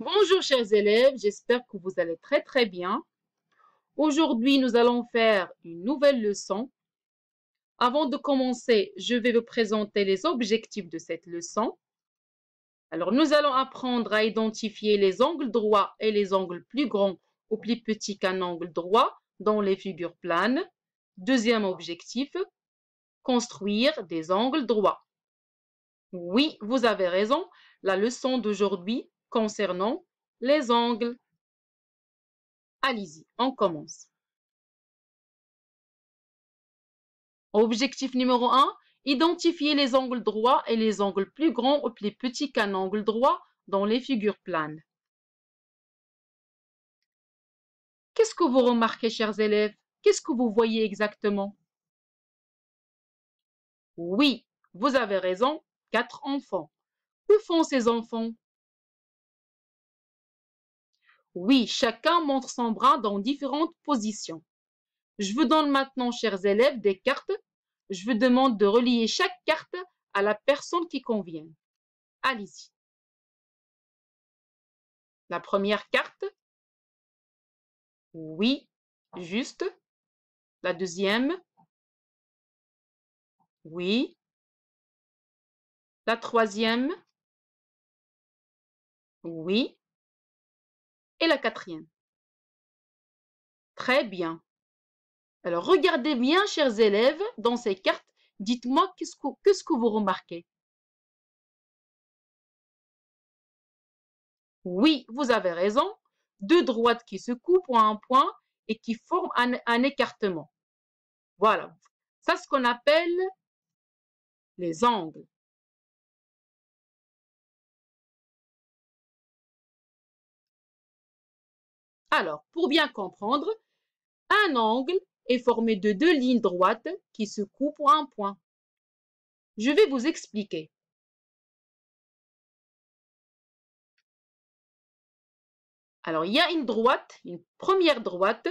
Bonjour chers élèves, j'espère que vous allez très très bien. Aujourd'hui, nous allons faire une nouvelle leçon. Avant de commencer, je vais vous présenter les objectifs de cette leçon. Alors, nous allons apprendre à identifier les angles droits et les angles plus grands ou plus petits qu'un angle droit dans les figures planes. Deuxième objectif, construire des angles droits. Oui, vous avez raison, la leçon d'aujourd'hui concernant les angles. Allez-y, on commence. Objectif numéro 1, identifier les angles droits et les angles plus grands ou plus petits qu'un angle droit dans les figures planes. Qu'est-ce que vous remarquez, chers élèves Qu'est-ce que vous voyez exactement Oui, vous avez raison, quatre enfants. Où font ces enfants oui, chacun montre son bras dans différentes positions. Je vous donne maintenant, chers élèves, des cartes. Je vous demande de relier chaque carte à la personne qui convient. Allez-y. La première carte. Oui, juste. La deuxième. Oui. La troisième. Oui et la quatrième. Très bien. Alors regardez bien, chers élèves, dans ces cartes, dites-moi qu'est-ce que, vous remarquez. Oui, vous avez raison. Deux droites qui se coupent en un point et qui forment un, écartement. Voilà. Ça, c'est ce qu'on appelle les angles. Alors, pour bien comprendre, un angle est formé de deux lignes droites qui se coupent pour un point. Je vais vous expliquer. Alors, il y a une droite, une première droite,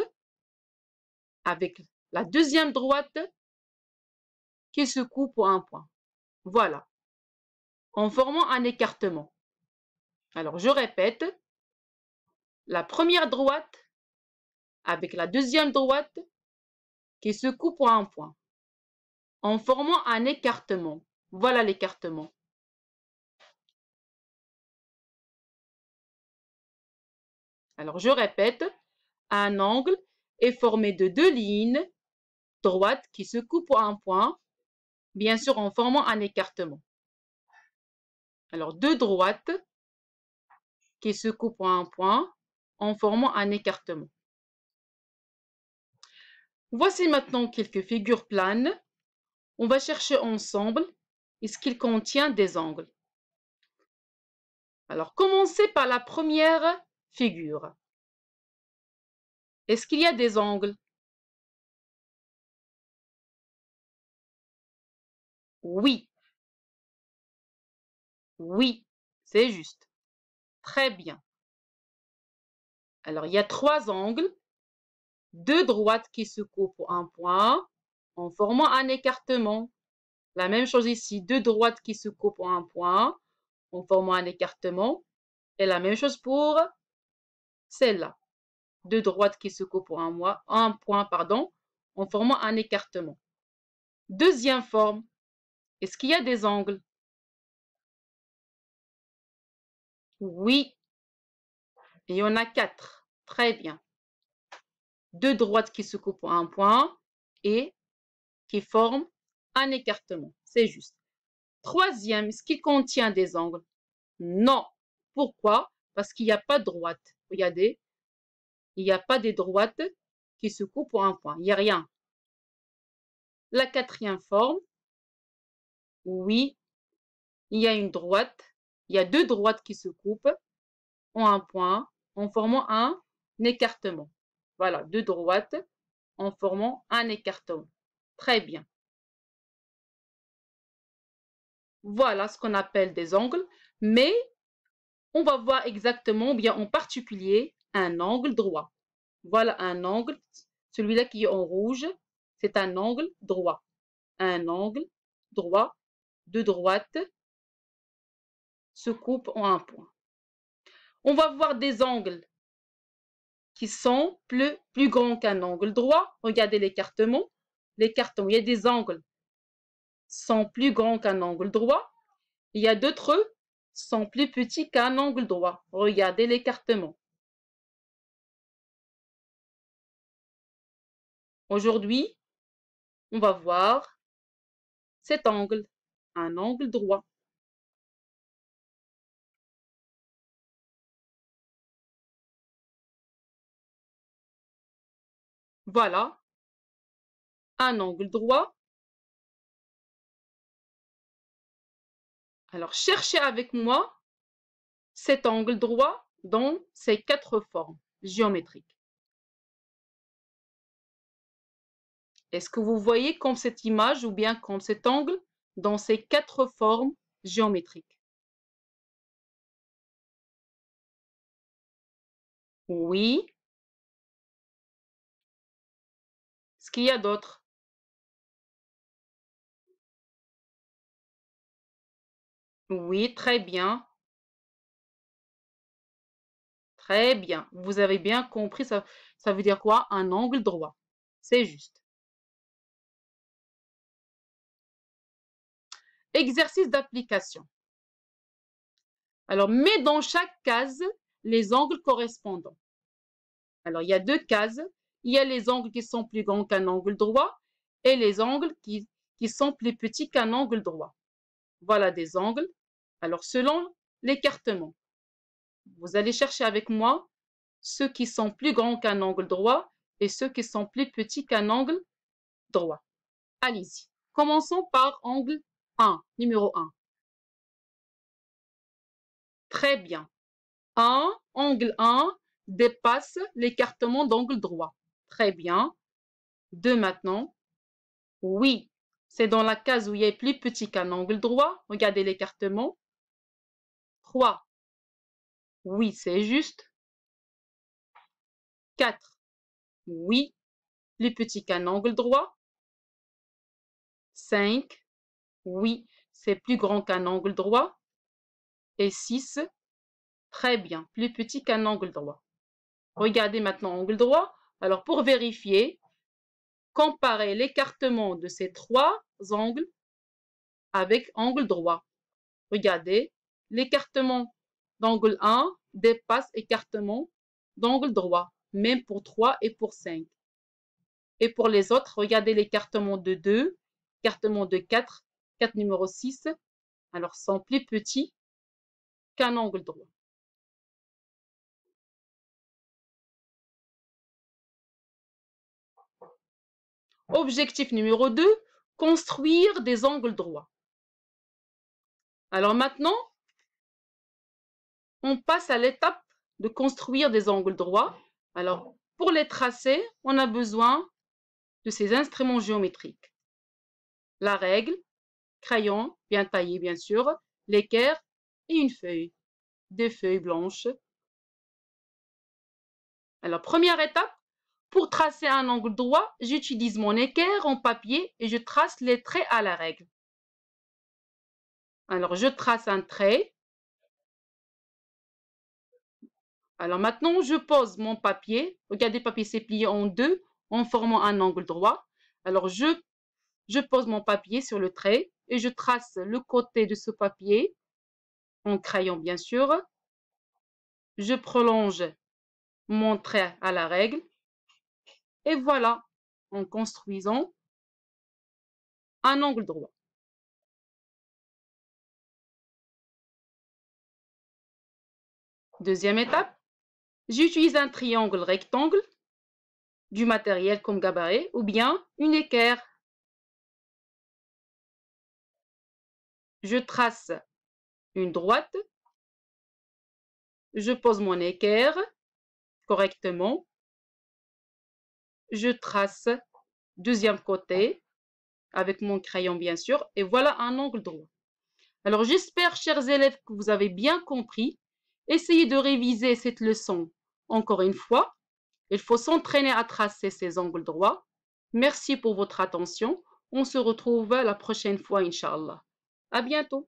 avec la deuxième droite qui se coupe pour un point. Voilà, en formant un écartement. Alors, je répète, la première droite avec la deuxième droite qui se coupe à un point en formant un écartement. Voilà l'écartement. Alors je répète, un angle est formé de deux lignes droites qui se coupent à un point, bien sûr en formant un écartement. Alors deux droites qui se coupent à un point en formant un écartement. Voici maintenant quelques figures planes. On va chercher ensemble est-ce qu'il contient des angles. Alors, commencez par la première figure. Est-ce qu'il y a des angles Oui. Oui, c'est juste. Très bien. Alors, il y a trois angles, deux droites qui se coupent pour un point en formant un écartement. La même chose ici, deux droites qui se coupent pour un point en formant un écartement. Et la même chose pour celle-là. Deux droites qui se coupent pour un, point pardon, en formant un écartement. Deuxième forme, est-ce qu'il y a des angles Oui, il y en a quatre. Très bien. Deux droites qui se coupent en un point et qui forment un écartement. C'est juste. Troisième, ce qui contient des angles Non. Pourquoi Parce qu'il n'y a pas de droite. Regardez. Il n'y a pas des droites qui se coupent en un point. Il n'y a rien. La quatrième forme, oui, il y a une droite. Il y a deux droites qui se coupent en un point en formant un écartement. Voilà, deux droites en formant un écartement. Très bien. Voilà ce qu'on appelle des angles, mais on va voir exactement, bien en particulier, un angle droit. Voilà un angle, celui-là qui est en rouge, c'est un angle droit. Un angle droit de droites se coupe en un point. On va voir des angles qui sont plus, plus grands qu'un angle droit. Regardez l'écartement. L'écartement, il y a des angles sont plus grands qu'un angle droit. Il y a d'autres sont plus petits qu'un angle droit. Regardez l'écartement. Aujourd'hui, on va voir cet angle, un angle droit. Voilà. Un angle droit. Alors, cherchez avec moi cet angle droit dans ces quatre formes géométriques. Est-ce que vous voyez comme cette image ou bien comme cet angle dans ces quatre formes géométriques Oui, Il y a d'autres? Oui, très bien. Très bien. Vous avez bien compris, ça, ça veut dire quoi Un angle droit. C'est juste. Exercice d'application. Alors, mets dans chaque case les angles correspondants. Alors, il y a deux cases il y a les angles qui sont plus grands qu'un angle droit et les angles qui, sont plus petits qu'un angle droit. Voilà des angles. Alors, selon l'écartement, vous allez chercher avec moi ceux qui sont plus grands qu'un angle droit et ceux qui sont plus petits qu'un angle droit. Allez-y. Commençons par angle 1, numéro 1. Très bien. 1, angle 1 dépasse l'écartement d'angle droit. Très bien. Deux maintenant. Oui, c'est dans la case où il y est plus petit qu'un angle droit. Regardez l'écartement. Trois. Oui, c'est juste. Quatre. Oui, plus petit qu'un angle droit. Cinq. Oui, c'est plus grand qu'un angle droit. Et six. Très bien, plus petit qu'un angle droit. Regardez maintenant angle droit. Alors, pour vérifier, comparez l'écartement de ces trois angles avec angle droit. Regardez, l'écartement d'angle 1 dépasse écartement d'angle droit, même pour 3 et pour 5. Et pour les autres, regardez l'écartement de 2, écartement de 4, 4 numéro 6, alors sont plus petits qu'un angle droit. Objectif numéro 2, construire des angles droits. Alors maintenant, on passe à l'étape de construire des angles droits. Alors, pour les tracer, on a besoin de ces instruments géométriques. La règle, crayon, bien taillé bien sûr, l'équerre et une feuille, des feuilles blanches. Alors, première étape, pour tracer un angle droit, j'utilise mon équerre en papier et je trace les traits à la règle. Alors, je trace un trait. Alors maintenant, je pose mon papier. Regardez, le papier s'est plié en deux en formant un angle droit. Alors, je, je pose mon papier sur le trait et je trace le côté de ce papier en crayon, bien sûr. Je prolonge mon trait à la règle. Et voilà, en construisant un angle droit. Deuxième étape, j'utilise un triangle rectangle, du matériel comme gabarit ou bien une équerre. Je trace une droite, je pose mon équerre correctement je trace deuxième côté avec mon crayon bien sûr et voilà un angle droit. Alors j'espère chers élèves que vous avez bien compris. Essayez de réviser cette leçon encore une fois. Il faut s'entraîner à tracer ces angles droits. Merci pour votre attention. On se retrouve la prochaine fois, Inch'Allah. À bientôt.